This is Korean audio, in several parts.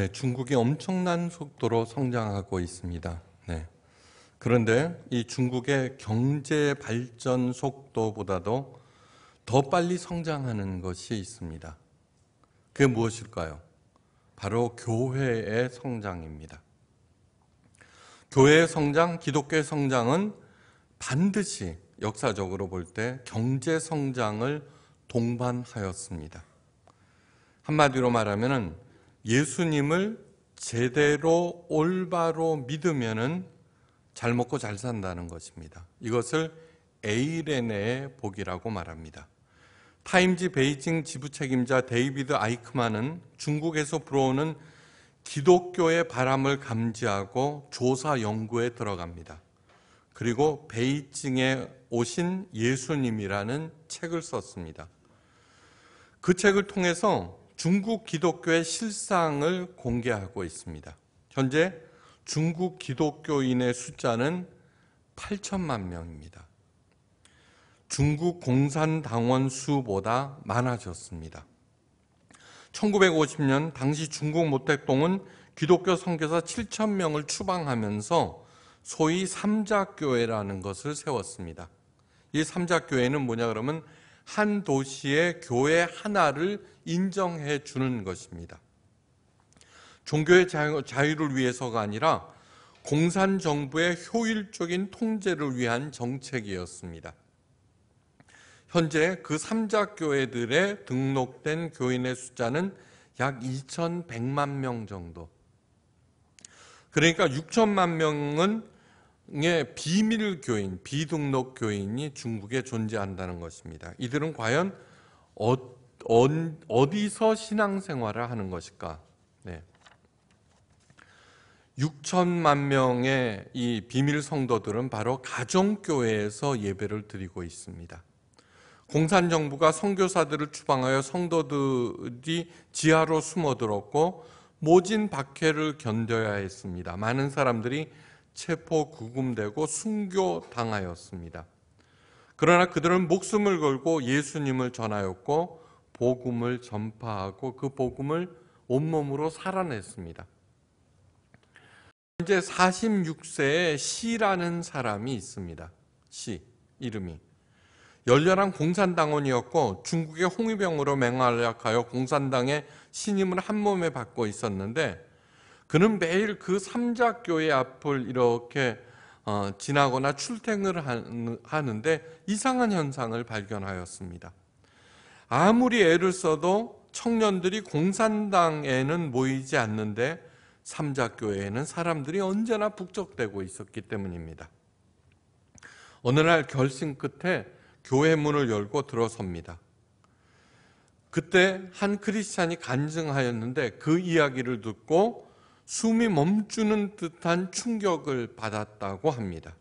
네, 중국이 엄청난 속도로 성장하고 있습니다. 네. 그런데 이 중국의 경제 발전 속도보다도 더 빨리 성장하는 것이 있습니다. 그게 무엇일까요? 바로 교회의 성장입니다. 교회의 성장, 기독교의 성장은 반드시 역사적으로 볼 때 경제 성장을 동반하였습니다. 한마디로 말하면은 예수님을 제대로 올바로 믿으면은 잘 먹고 잘 산다는 것입니다. 이것을 에이렌의 복이라고 말합니다. 타임지 베이징 지부 책임자 데이비드 아이크만은 중국에서 불어오는 기독교의 바람을 감지하고 조사 연구에 들어갑니다. 그리고 베이징에 오신 예수님이라는 책을 썼습니다. 그 책을 통해서 중국 기독교의 실상을 공개하고 있습니다. 현재 중국 기독교인의 숫자는 8천만 명입니다. 중국 공산당원 수보다 많아졌습니다. 1950년 당시 중국 모택동은 기독교 선교사 7천 명을 추방하면서 소위 삼자교회라는 것을 세웠습니다. 이 삼자교회는 뭐냐 그러면 한 도시의 교회 하나를 인정해 주는 것입니다. 종교의 자유를 위해서가 아니라 공산정부의 효율적인 통제를 위한 정책이었습니다. 현재 그 삼자교회들의 등록된 교인의 숫자는 약 2,100만 명 정도. 그러니까 6천만 명의 비밀 교인, 비등록 교인이 중국에 존재한다는 것입니다. 이들은 과연 어떤 어디서 신앙생활을 하는 것일까? 네. 6천만 명의 이 비밀 성도들은 바로 가정교회에서 예배를 드리고 있습니다. 공산정부가 선교사들을 추방하여 성도들이 지하로 숨어들었고 모진 박해를 견뎌야 했습니다. 많은 사람들이 체포 구금되고 순교당하였습니다. 그러나 그들은 목숨을 걸고 예수님을 전하였고 복음을 전파하고 그 복음을 온몸으로 살아냈습니다. 이제 46세에 시라는 사람이 있습니다. 시 이름이 열렬한 공산당원이었고 중국의 홍위병으로 맹활약하여 공산당의 신임을 한 몸에 받고 있었는데 그는 매일 그 삼자교회 앞을 이렇게 어, 지나거나 출퇴근을 하는데 이상한 현상을 발견하였습니다. 아무리 애를 써도 청년들이 공산당에는 모이지 않는데 삼자교회에는 사람들이 언제나 북적대고 있었기 때문입니다. 어느 날 결심 끝에 교회 문을 열고 들어섭니다. 그때 한 크리스찬이 간증하였는데 그 이야기를 듣고 숨이 멈추는 듯한 충격을 받았다고 합니다.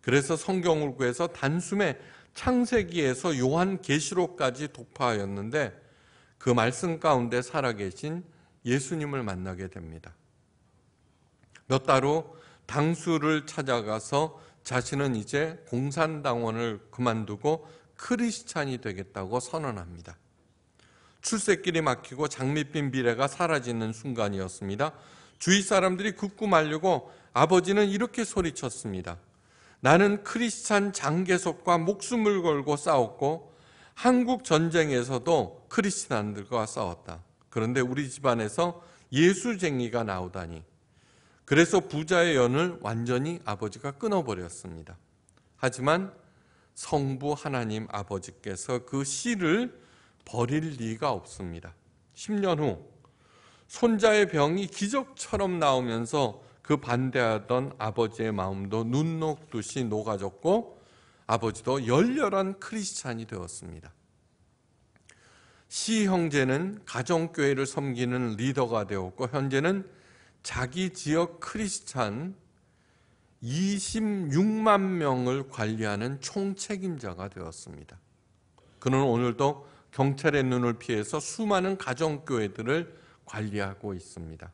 그래서 성경을 구해서 단숨에 창세기에서 요한 계시록까지 도파하였는데그 말씀 가운데 살아계신 예수님을 만나게 됩니다. 몇 달 후 당수를 찾아가서 자신은 이제 공산당원을 그만두고 크리스찬이 되겠다고 선언합니다. 출세길이 막히고 장밋빛 미래가 사라지는 순간이었습니다. 주위 사람들이 극구 말려고 아버지는 이렇게 소리쳤습니다. 나는 크리스찬 장계석과 목숨을 걸고 싸웠고 한국 전쟁에서도 크리스찬들과 싸웠다. 그런데 우리 집안에서 예수쟁이가 나오다니. 그래서 부자의 연을 완전히 아버지가 끊어버렸습니다. 하지만 성부 하나님 아버지께서 그 씨를 버릴 리가 없습니다. 10년 후 손자의 병이 기적처럼 나오면서 그 반대하던 아버지의 마음도 눈 녹듯이 녹아졌고 아버지도 열렬한 크리스찬이 되었습니다. 시 형제는 가정교회를 섬기는 리더가 되었고 현재는 자기 지역 크리스찬 26만 명을 관리하는 총책임자가 되었습니다. 그는 오늘도 경찰의 눈을 피해서 수많은 가정교회들을 관리하고 있습니다.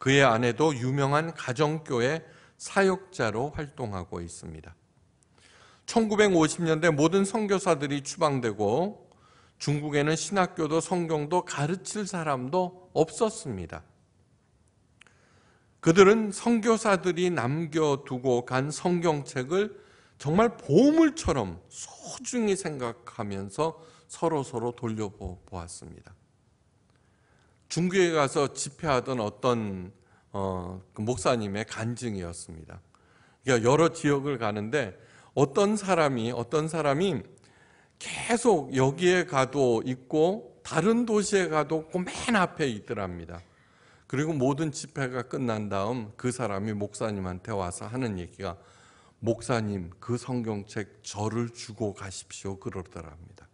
그의 아내도 유명한 가정교회 사역자로 활동하고 있습니다. 1950년대 모든 선교사들이 추방되고 중국에는 신학교도 성경도 가르칠 사람도 없었습니다. 그들은 선교사들이 남겨두고 간 성경책을 정말 보물처럼 소중히 생각하면서 서로서로 돌려보았습니다. 중국에 가서 집회하던 어떤 어, 그 목사님의 간증이었습니다. 그러니까 여러 지역을 가는데 어떤 사람이 어떤 사람이 계속 여기에 가도 있고 다른 도시에 가도 맨 앞에 있더랍니다. 그리고 모든 집회가 끝난 다음 그 사람이 목사님한테 와서 하는 얘기가 목사님 그 성경책 저를 주고 가십시오 그러더랍니다.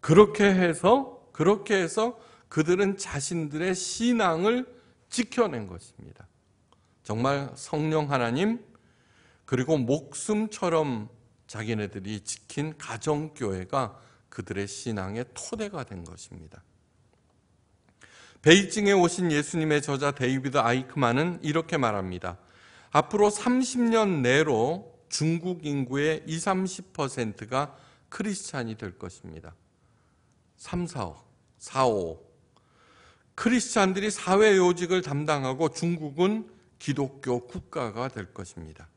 그렇게 해서 그렇게 해서 그들은 자신들의 신앙을 지켜낸 것입니다. 정말 성령 하나님 그리고 목숨처럼 자기네들이 지킨 가정교회가 그들의 신앙의 토대가 된 것입니다. 베이징에 오신 예수님의 저자 데이비드 아이크만은 이렇게 말합니다. 앞으로 30년 내로 중국 인구의 20, 30%가 크리스찬이 될 것입니다. 3, 4억, 4, 5 크리스찬들이 사회 요직을 담당하고 중국은 기독교 국가가 될 것입니다.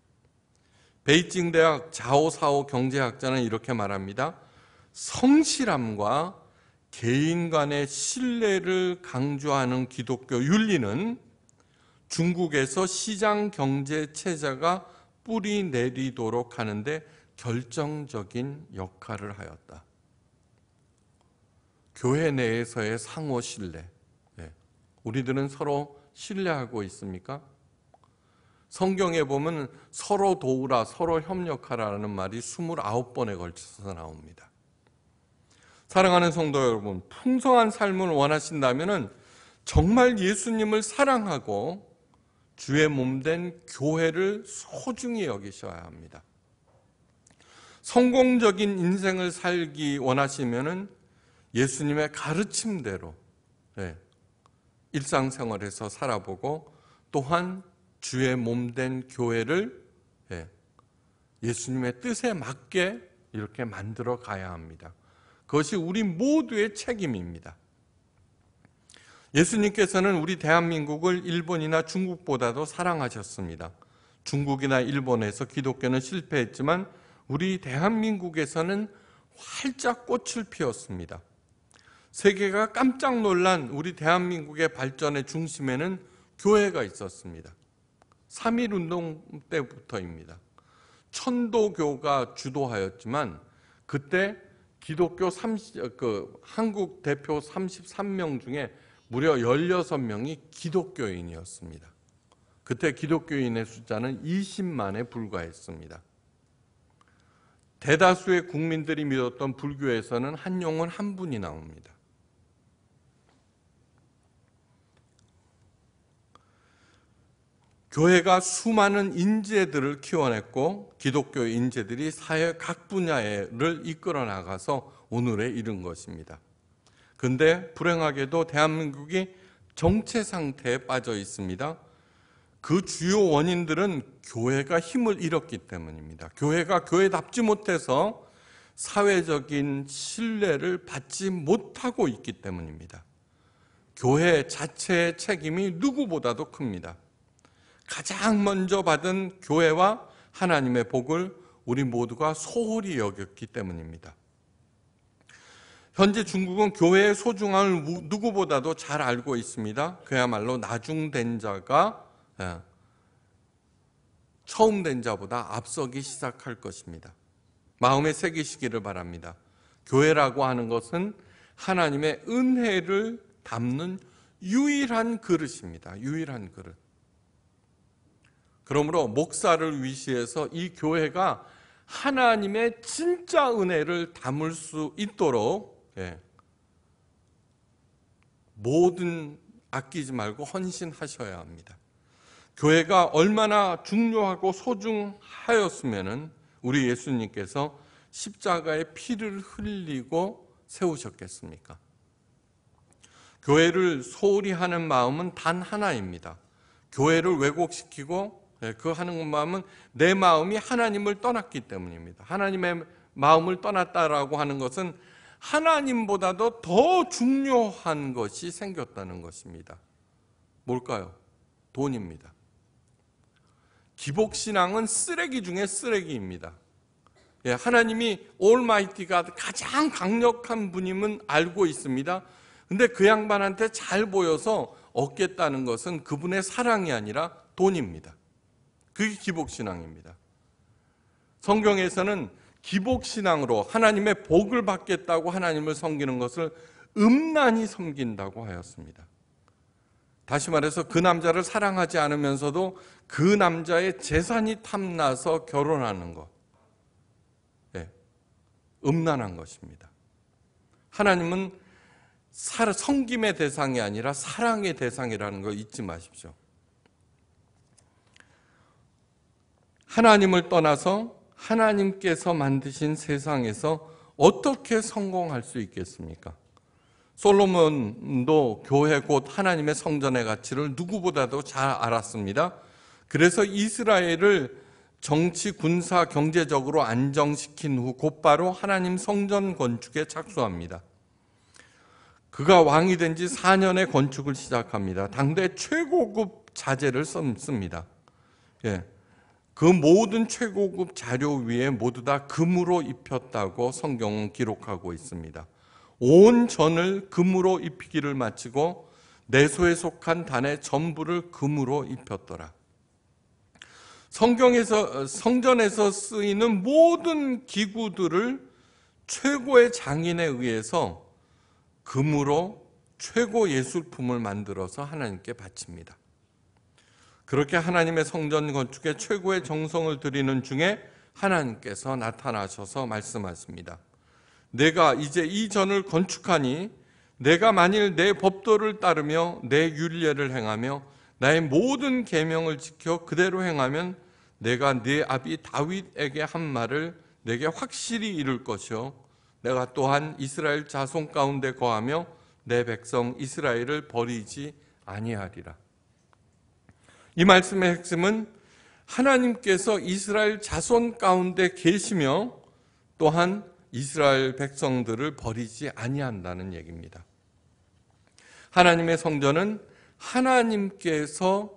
베이징 대학 자오사오 경제학자는 이렇게 말합니다. 성실함과 개인 간의 신뢰를 강조하는 기독교 윤리는 중국에서 시장 경제 체제가 뿌리 내리도록 하는데 결정적인 역할을 하였다. 교회 내에서의 상호 신뢰, 우리들은 서로 신뢰하고 있습니까? 성경에 보면 서로 도우라, 서로 협력하라는 말이 29번에 걸쳐서 나옵니다. 사랑하는 성도 여러분, 풍성한 삶을 원하신다면 정말 예수님을 사랑하고 주의 몸 된 교회를 소중히 여기셔야 합니다. 성공적인 인생을 살기 원하시면 예수님의 가르침대로 네, 일상생활에서 살아보고 또한 주의 몸된 교회를 예, 예수님의 뜻에 맞게 이렇게 만들어 가야 합니다. 그것이 우리 모두의 책임입니다. 예수님께서는 우리 대한민국을 일본이나 중국보다도 사랑하셨습니다. 중국이나 일본에서 기독교는 실패했지만 우리 대한민국에서는 활짝 꽃을 피웠습니다. 세계가 깜짝 놀란 우리 대한민국의 발전의 중심에는 교회가 있었습니다. 3.1 운동 때부터입니다. 천도교가 주도하였지만 그때 기독교 30, 그 한국 대표 33명 중에 무려 16명이 기독교인이었습니다. 그때 기독교인의 숫자는 20만에 불과했습니다. 대다수의 국민들이 믿었던 불교에서는 한 영혼 한 분이 나옵니다. 교회가 수많은 인재들을 키워냈고 기독교 인재들이 사회 각 분야를 이끌어 나가서 오늘에 이른 것입니다. 근데 불행하게도 대한민국이 정체 상태에 빠져 있습니다. 그 주요 원인들은 교회가 힘을 잃었기 때문입니다. 교회가 교회답지 못해서 사회적인 신뢰를 받지 못하고 있기 때문입니다. 교회 자체의 책임이 누구보다도 큽니다. 가장 먼저 받은 교회와 하나님의 복을 우리 모두가 소홀히 여겼기 때문입니다. 현재 중국은 교회의 소중함을 누구보다도 잘 알고 있습니다. 그야말로 나중된 자가 예, 처음 된 자보다 앞서기 시작할 것입니다. 마음에 새기시기를 바랍니다. 교회라고 하는 것은 하나님의 은혜를 담는 유일한 그릇입니다. 유일한 그릇. 그러므로 목사를 위시해서 이 교회가 하나님의 진짜 은혜를 담을 수 있도록 예, 모든 아끼지 말고 헌신하셔야 합니다. 교회가 얼마나 중요하고 소중하였으면 우리 예수님께서 십자가의 피를 흘리고 세우셨겠습니까? 교회를 소홀히 하는 마음은 단 하나입니다. 교회를 왜곡시키고 예, 그 하는 마음은 내 마음이 하나님을 떠났기 때문입니다. 하나님의 마음을 떠났다라고 하는 것은 하나님보다도 더 중요한 것이 생겼다는 것입니다. 뭘까요? 돈입니다. 기복신앙은 쓰레기 중에 쓰레기입니다. 예, 하나님이 올마이티가 가장 강력한 분임은 알고 있습니다. 근데 그 양반한테 잘 보여서 얻겠다는 것은 그분의 사랑이 아니라 돈입니다. 그게 기복신앙입니다. 성경에서는 기복신앙으로 하나님의 복을 받겠다고 하나님을 섬기는 것을 음란히 섬긴다고 하였습니다. 다시 말해서 그 남자를 사랑하지 않으면서도 그 남자의 재산이 탐나서 결혼하는 것. 네, 음란한 것입니다. 하나님은 성김의 대상이 아니라 사랑의 대상이라는 걸 잊지 마십시오. 하나님을 떠나서 하나님께서 만드신 세상에서 어떻게 성공할 수 있겠습니까? 솔로몬도 교회 곧 하나님의 성전의 가치를 누구보다도 잘 알았습니다. 그래서 이스라엘을 정치, 군사, 경제적으로 안정시킨 후 곧바로 하나님 성전 건축에 착수합니다. 그가 왕이 된 지 4년의 건축을 시작합니다. 당대 최고급 자재를 씁니다. 예. 그 모든 최고급 자료 위에 모두 다 금으로 입혔다고 성경은 기록하고 있습니다. 온 전을 금으로 입히기를 마치고 내소에 속한 단의 전부를 금으로 입혔더라. 성경에서 어, 성전에서 쓰이는 모든 기구들을 최고의 장인에 의해서 금으로 최고 예술품을 만들어서 하나님께 바칩니다. 그렇게 하나님의 성전 건축에 최고의 정성을 드리는 중에 하나님께서 나타나셔서 말씀하십니다. 내가 이제 이 전을 건축하니 내가 만일 내 법도를 따르며 내 윤례를 행하며 나의 모든 계명을 지켜 그대로 행하면 내가 네 아비 다윗에게 한 말을 내게 확실히 이룰 것이요 내가 또한 이스라엘 자손 가운데 거하며 내 백성 이스라엘을 버리지 아니하리라. 이 말씀의 핵심은 하나님께서 이스라엘 자손 가운데 계시며 또한 이스라엘 백성들을 버리지 아니한다는 얘기입니다. 하나님의 성전은 하나님께서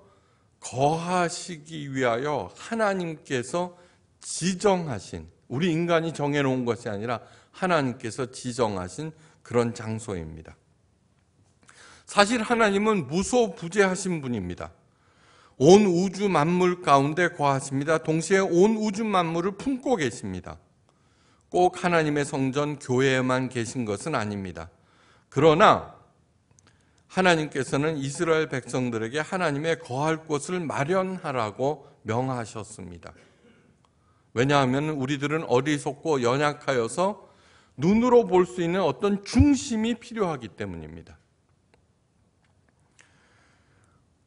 거하시기 위하여 하나님께서 지정하신 우리 인간이 정해 놓은 것이 아니라 하나님께서 지정하신 그런 장소입니다. 사실 하나님은 무소부재하신 분입니다. 온 우주 만물 가운데 거하십니다. 동시에 온 우주 만물을 품고 계십니다. 꼭 하나님의 성전 교회에만 계신 것은 아닙니다. 그러나 하나님께서는 이스라엘 백성들에게 하나님의 거할 곳을 마련하라고 명하셨습니다. 왜냐하면 우리들은 어리석고 연약하여서 눈으로 볼 수 있는 어떤 중심이 필요하기 때문입니다.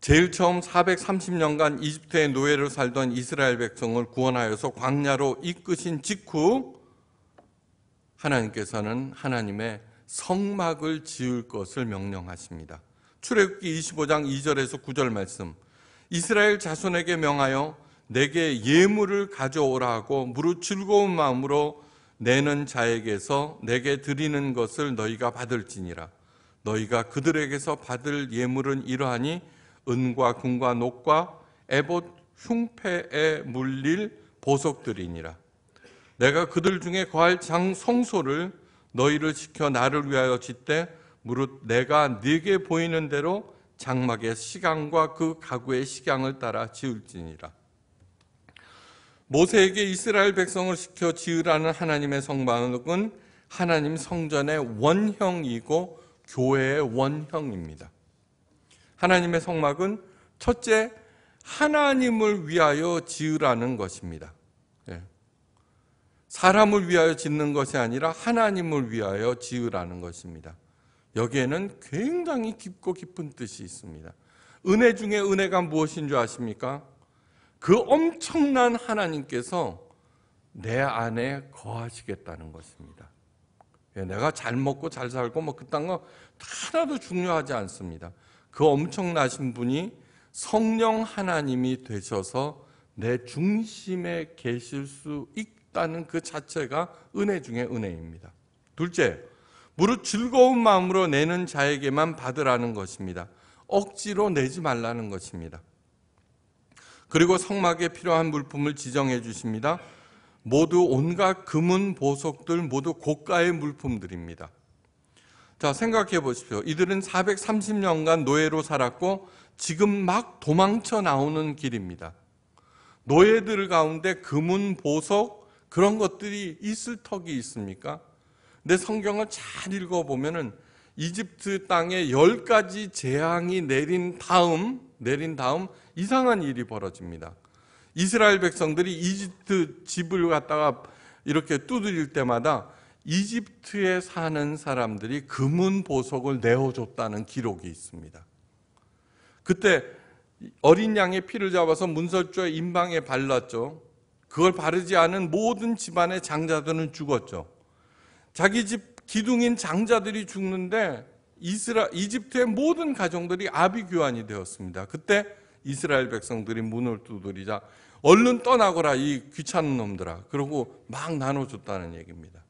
제일 처음 430년간 이집트의 노예로 살던 이스라엘 백성을 구원하여서 광야로 이끄신 직후 하나님께서는 하나님의 성막을 지을 것을 명령하십니다. 출애굽기 25장 2절에서 9절 말씀. 이스라엘 자손에게 명하여 내게 예물을 가져오라 하고 무릇 즐거운 마음으로 내는 자에게서 내게 드리는 것을 너희가 받을지니라. 너희가 그들에게서 받을 예물은 이러하니 은과 금과 녹과 에봇 흉패에 물릴 보석들이니라. 내가 그들 중에 거할 장 성소를 너희를 지켜 나를 위하여 짓되 무릇 내가 네게 보이는 대로 장막의 시간과 그 가구의 시간을 따라 지을지니라. 모세에게 이스라엘 백성을 시켜 지으라는 하나님의 성방은 하나님 성전의 원형이고 교회의 원형입니다. 하나님의 성막은 첫째 하나님을 위하여 지으라는 것입니다. 예. 사람을 위하여 짓는 것이 아니라 하나님을 위하여 지으라는 것입니다. 여기에는 굉장히 깊고 깊은 뜻이 있습니다. 은혜 중에 은혜가 무엇인 줄 아십니까? 그 엄청난 하나님께서 내 안에 거하시겠다는 것입니다. 예, 내가 잘 먹고 잘 살고 뭐 그딴 거 하나도 중요하지 않습니다. 그 엄청나신 분이 성령 하나님이 되셔서 내 중심에 계실 수 있다는 그 자체가 은혜 중의 은혜입니다. 둘째, 무릇 즐거운 마음으로 내는 자에게만 받으라는 것입니다. 억지로 내지 말라는 것입니다. 그리고 성막에 필요한 물품을 지정해 주십니다. 모두 온갖 금은 보석들 모두 고가의 물품들입니다. 자, 생각해 보십시오. 이들은 430년간 노예로 살았고 지금 막 도망쳐 나오는 길입니다. 노예들 가운데 금은 보석 그런 것들이 있을 턱이 있습니까? 내 성경을 잘 읽어 보면은 이집트 땅에 열 가지 재앙이 내린 다음 내린 다음 이상한 일이 벌어집니다. 이스라엘 백성들이 이집트 집을 갖다가 이렇게 두드릴 때마다 이집트에 사는 사람들이 금은 보석을 내어줬다는 기록이 있습니다. 그때 어린 양의 피를 잡아서 문설주의 임방에 발랐죠. 그걸 바르지 않은 모든 집안의 장자들은 죽었죠. 자기 집 기둥인 장자들이 죽는데 이스라 이집트의 모든 가정들이 아비규환이 되었습니다. 그때 이스라엘 백성들이 문을 두드리자 얼른 떠나거라 이 귀찮은 놈들아. 그러고 막 나눠줬다는 얘기입니다.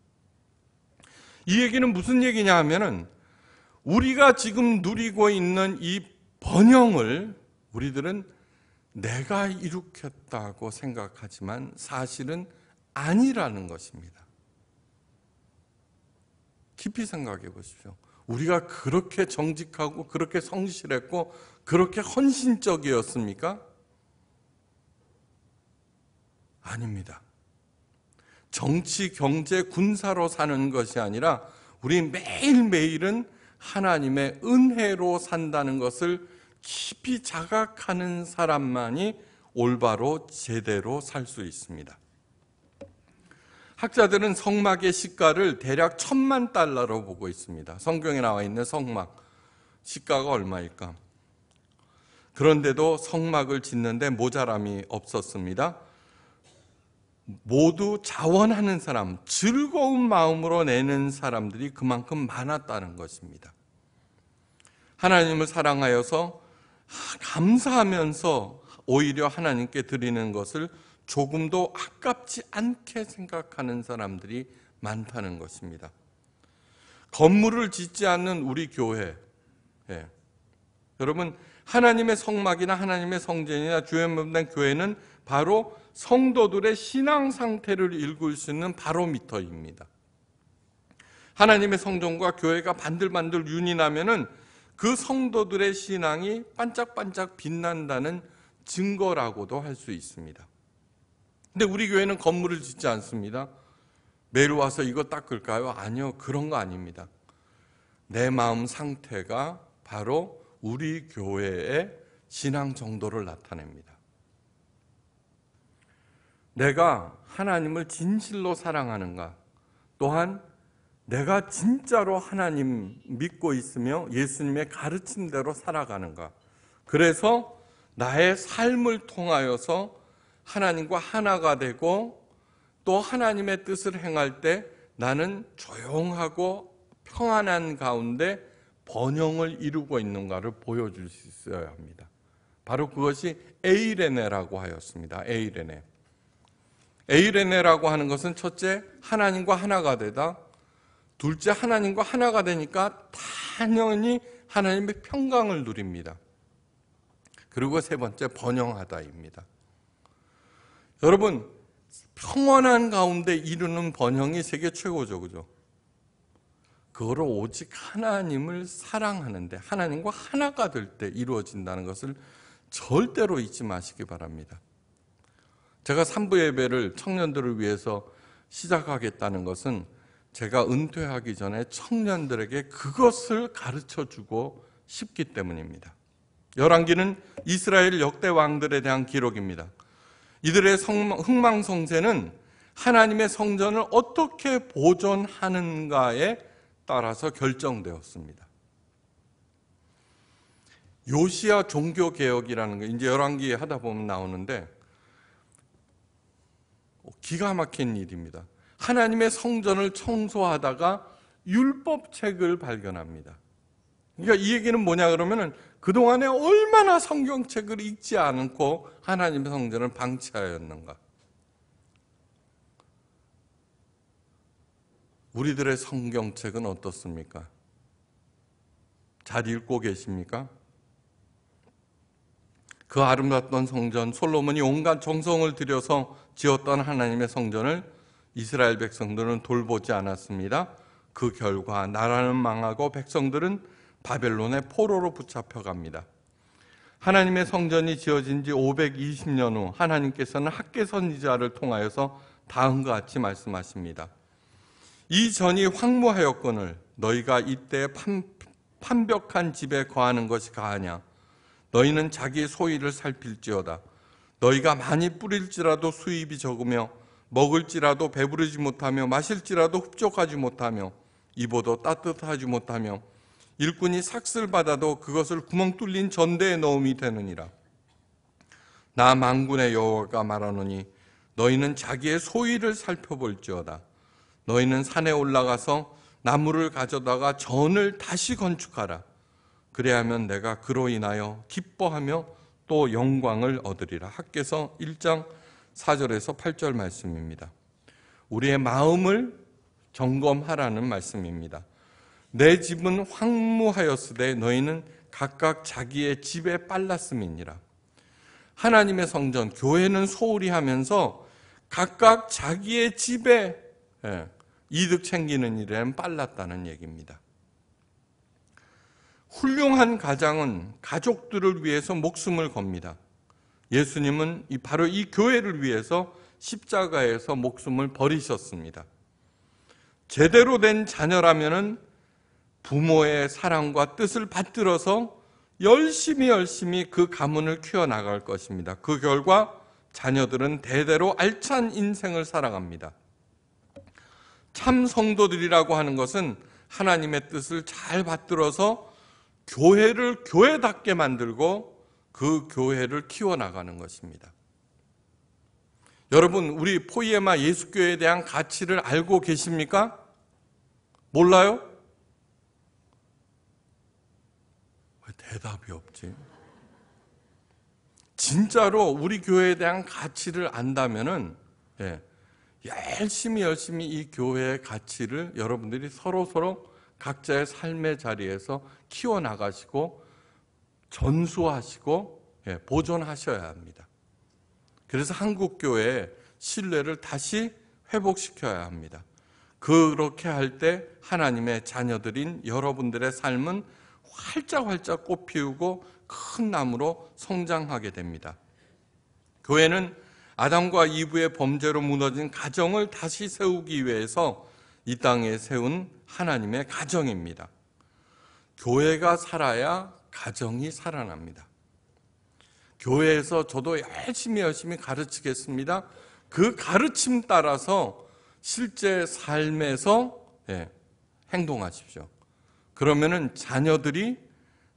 이 얘기는 무슨 얘기냐 하면은 우리가 지금 누리고 있는 이 번영을 우리들은 내가 일으켰다고 생각하지만 사실은 아니라는 것입니다. 깊이 생각해 보십시오. 우리가 그렇게 정직하고 그렇게 성실했고 그렇게 헌신적이었습니까? 아닙니다. 정치, 경제, 군사로 사는 것이 아니라 우리 매일매일은 하나님의 은혜로 산다는 것을 깊이 자각하는 사람만이 올바로 제대로 살 수 있습니다. 학자들은 성막의 시가를 대략 천만 달러로 보고 있습니다. 성경에 나와 있는 성막 시가가 얼마일까? 그런데도 성막을 짓는데 모자람이 없었습니다. 모두 자원하는 사람, 즐거운 마음으로 내는 사람들이 그만큼 많았다는 것입니다. 하나님을 사랑하여서 감사하면서 오히려 하나님께 드리는 것을 조금도 아깝지 않게 생각하는 사람들이 많다는 것입니다. 건물을 짓지 않는 우리 교회. 예. 여러분, 하나님의 성막이나 하나님의 성전이나 주연문단 교회는 바로 성도들의 신앙 상태를 읽을 수 있는 바로미터입니다. 하나님의 성전과 교회가 반들반들 윤인하면은 그 성도들의 신앙이 반짝반짝 빛난다는 증거라고도 할 수 있습니다. 근데 우리 교회는 건물을 짓지 않습니다. 매일 와서 이거 닦을까요? 아니요. 그런 거 아닙니다. 내 마음 상태가 바로 우리 교회의 신앙 정도를 나타냅니다. 내가 하나님을 진실로 사랑하는가? 또한 내가 진짜로 하나님 믿고 있으며 예수님의 가르침대로 살아가는가? 그래서 나의 삶을 통하여서 하나님과 하나가 되고 또 하나님의 뜻을 행할 때 나는 조용하고 평안한 가운데 번영을 이루고 있는가를 보여줄 수 있어야 합니다. 바로 그것이 에이레네라고 하였습니다. 에이레네. 에이레네라고 하는 것은 첫째 하나님과 하나가 되다. 둘째 하나님과 하나가 되니까 당연히 하나님의 평강을 누립니다. 그리고 세 번째 번영하다입니다. 여러분 평온한 가운데 이루는 번영이 세계 최고죠. 그죠? 그거를 오직 하나님을 사랑하는데 하나님과 하나가 될 때 이루어진다는 것을 절대로 잊지 마시기 바랍니다. 제가 삼부 예배를 청년들을 위해서 시작하겠다는 것은 제가 은퇴하기 전에 청년들에게 그것을 가르쳐 주고 싶기 때문입니다. 열왕기는 이스라엘 역대 왕들에 대한 기록입니다. 이들의 흥망성쇠는 하나님의 성전을 어떻게 보존하는가에 따라서 결정되었습니다. 요시아 종교 개혁이라는 거 이제 열왕기 하다 보면 나오는데 기가 막힌 일입니다. 하나님의 성전을 청소하다가 율법책을 발견합니다. 그러니까 이 얘기는 뭐냐 그러면은 그동안에 얼마나 성경책을 읽지 않고 하나님의 성전을 방치하였는가. 우리들의 성경책은 어떻습니까? 잘 읽고 계십니까? 그 아름답던 성전 솔로몬이 온갖 정성을 들여서 지었던 하나님의 성전을 이스라엘 백성들은 돌보지 않았습니다. 그 결과 나라는 망하고 백성들은 바벨론의 포로로 붙잡혀 갑니다. 하나님의 성전이 지어진 지 520년 후 하나님께서는 학계 선지자를 통하여서 다음과 같이 말씀하십니다. 이전이 황무하였거늘 너희가 이때 판, 벽한 집에 거하는 것이 가하냐 너희는 자기의 소위를 살필지어다. 너희가 많이 뿌릴지라도 수입이 적으며 먹을지라도 배부르지 못하며 마실지라도 흡족하지 못하며 입어도 따뜻하지 못하며 일꾼이 삭슬 받아도 그것을 구멍 뚫린 전대에 넣음이 되느니라. 나 망군의 여호와가 말하노니 너희는 자기의 소위를 살펴볼지어다. 너희는 산에 올라가서 나무를 가져다가 전을 다시 건축하라. 그래야면 내가 그로 인하여 기뻐하며 또 영광을 얻으리라. 학계서 1장 4절에서 8절 말씀입니다. 우리의 마음을 점검하라는 말씀입니다. 내 집은 황무하였으되 너희는 각각 자기의 집에 빨랐음이니라. 하나님의 성전, 교회는 소홀히 하면서 각각 자기의 집에 예, 이득 챙기는 일에는 빨랐다는 얘기입니다. 훌륭한 가장은 가족들을 위해서 목숨을 겁니다. 예수님은 바로 이 교회를 위해서 십자가에서 목숨을 버리셨습니다. 제대로 된 자녀라면은 부모의 사랑과 뜻을 받들어서 열심히 열심히 그 가문을 키워나갈 것입니다. 그 결과 자녀들은 대대로 알찬 인생을 살아갑니다. 참 성도들이라고 하는 것은 하나님의 뜻을 잘 받들어서 교회를 교회답게 만들고 그 교회를 키워나가는 것입니다. 여러분, 우리 포이에마 예수교회에 대한 가치를 알고 계십니까? 몰라요? 왜 대답이 없지? 진짜로 우리 교회에 대한 가치를 안다면은, 예, 열심히 열심히 이 교회의 가치를 여러분들이 서로 서로 각자의 삶의 자리에서 키워나가시고 전수하시고 예, 보존하셔야 합니다. 그래서 한국교회의 신뢰를 다시 회복시켜야 합니다. 그렇게 할 때 하나님의 자녀들인 여러분들의 삶은 활짝활짝 꽃 피우고 큰 나무로 성장하게 됩니다. 교회는 아담과 이브의 범죄로 무너진 가정을 다시 세우기 위해서 이 땅에 세운 하나님의 가정입니다. 교회가 살아야 가정이 살아납니다. 교회에서 저도 열심히 열심히 가르치겠습니다. 그 가르침 따라서 실제 삶에서 예, 행동하십시오. 그러면은 자녀들이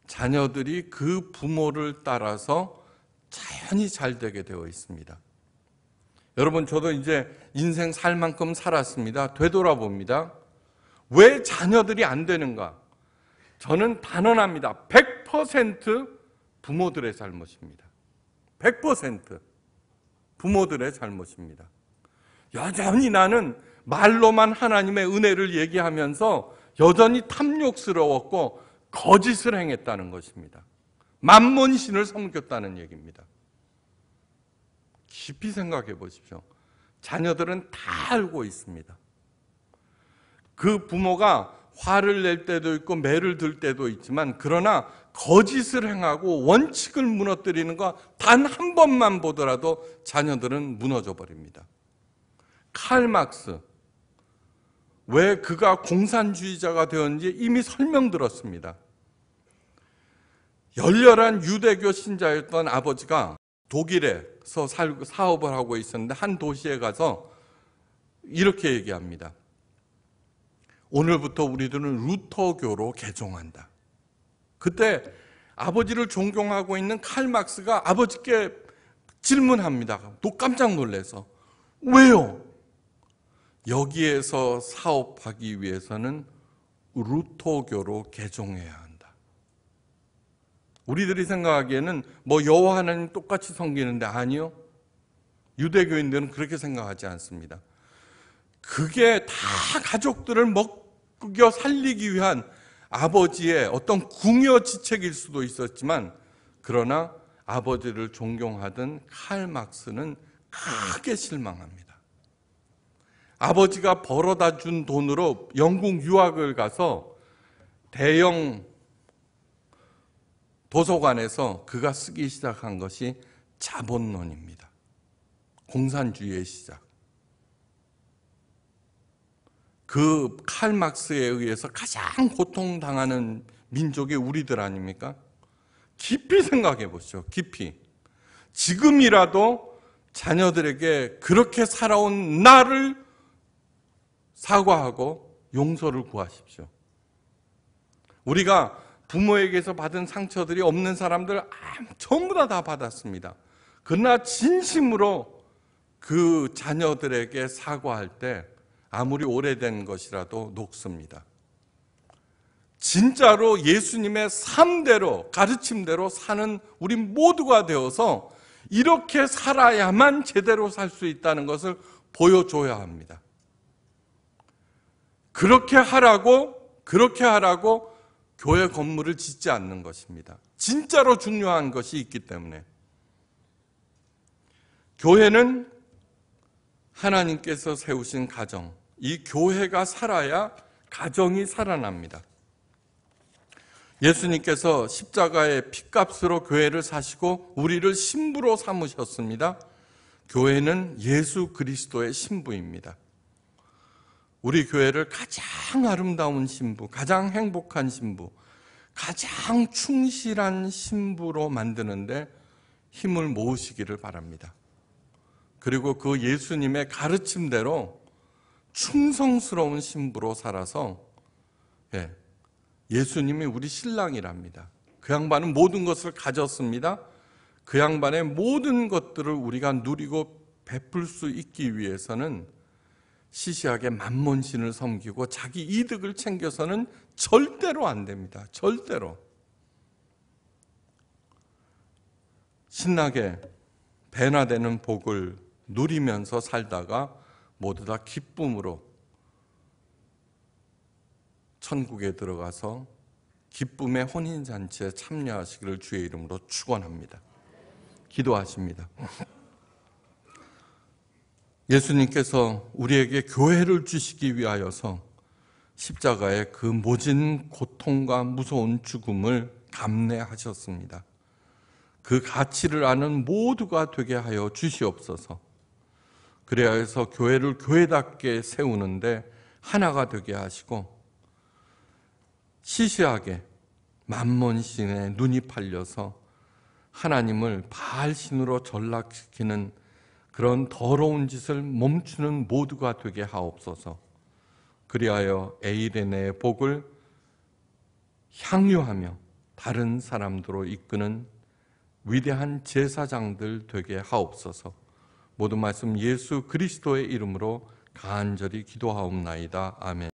자녀들이 그 부모를 따라서 자연히 잘 되게 되어 있습니다. 여러분 저도 이제 인생 살 만큼 살았습니다. 되돌아봅니다. 왜 자녀들이 안 되는가? 저는 단언합니다. 100% 부모들의 잘못입니다. 100% 부모들의 잘못입니다. 여전히 나는 말로만 하나님의 은혜를 얘기하면서 여전히 탐욕스러웠고 거짓을 행했다는 것입니다. 만몬신을 섬겼다는 얘기입니다. 깊이 생각해 보십시오. 자녀들은 다 알고 있습니다. 그 부모가 화를 낼 때도 있고 매를 들 때도 있지만 그러나 거짓을 행하고 원칙을 무너뜨리는 거 단 한 번만 보더라도 자녀들은 무너져 버립니다. 칼 막스 왜 그가 공산주의자가 되었는지 이미 설명들었습니다. 열렬한 유대교 신자였던 아버지가 독일에서 사업을 하고 있었는데 한 도시에 가서 이렇게 얘기합니다. 오늘부터 우리들은 루터교로 개종한다. 그때 아버지를 존경하고 있는 칼 막스가 아버지께 질문합니다. 또 깜짝 놀래서. 왜요? 여기에서 사업하기 위해서는 루터교로 개종해야 한다. 우리들이 생각하기에는 뭐 여호와 하나님 똑같이 섬기는데 아니요. 유대교인들은 그렇게 생각하지 않습니다. 그게 다 가족들을 먹 꾸겨 살리기 위한 아버지의 어떤 궁여지책일 수도 있었지만 그러나 아버지를 존경하던 칼 막스는 크게 실망합니다. 아버지가 벌어다 준 돈으로 영국 유학을 가서 대형 도서관에서 그가 쓰기 시작한 것이 자본론입니다. 공산주의의 시작. 그 칼막스에 의해서 가장 고통당하는 민족이 우리들 아닙니까? 깊이 생각해 보시죠. 깊이. 지금이라도 자녀들에게 그렇게 살아온 나를 사과하고 용서를 구하십시오. 우리가 부모에게서 받은 상처들이 없는 사람들 전부 다, 다 받았습니다. 그러나 진심으로 그 자녀들에게 사과할 때 아무리 오래된 것이라도 녹습니다. 진짜로 예수님의 삶대로 가르침대로 사는 우리 모두가 되어서 이렇게 살아야만 제대로 살 수 있다는 것을 보여줘야 합니다. 그렇게 하라고 그렇게 하라고 교회 건물을 짓지 않는 것입니다. 진짜로 중요한 것이 있기 때문에 교회는 하나님께서 세우신 가정, 이 교회가 살아야 가정이 살아납니다. 예수님께서 십자가의 핏값으로 교회를 사시고 우리를 신부로 삼으셨습니다. 교회는 예수 그리스도의 신부입니다. 우리 교회를 가장 아름다운 신부, 가장 행복한 신부, 가장 충실한 신부로 만드는데 힘을 모으시기를 바랍니다. 그리고 그 예수님의 가르침대로 충성스러운 신부로 살아서 예, 예수님이 우리 신랑이랍니다. 그 양반은 모든 것을 가졌습니다. 그 양반의 모든 것들을 우리가 누리고 베풀 수 있기 위해서는 시시하게 만몬신을 섬기고 자기 이득을 챙겨서는 절대로 안 됩니다. 절대로. 신나게 배나 되는 복을 누리면서 살다가 모두 다 기쁨으로 천국에 들어가서 기쁨의 혼인 잔치에 참여하시기를 주의 이름으로 축원합니다. 기도하십니다. 예수님께서 우리에게 교회를 주시기 위하여서 십자가의 그 모진 고통과 무서운 죽음을 감내하셨습니다. 그 가치를 아는 모두가 되게 하여 주시옵소서. 그래야 해서 교회를 교회답게 세우는데 하나가 되게 하시고 시시하게 만몬신의 눈이 팔려서 하나님을 발신으로 전락시키는 그런 더러운 짓을 멈추는 모두가 되게 하옵소서. 그리하여 에이레네의 복을 향유하며 다른 사람들로 이끄는 위대한 제사장들 되게 하옵소서. 모든 말씀 예수 그리스도의 이름으로 간절히 기도하옵나이다. 아멘.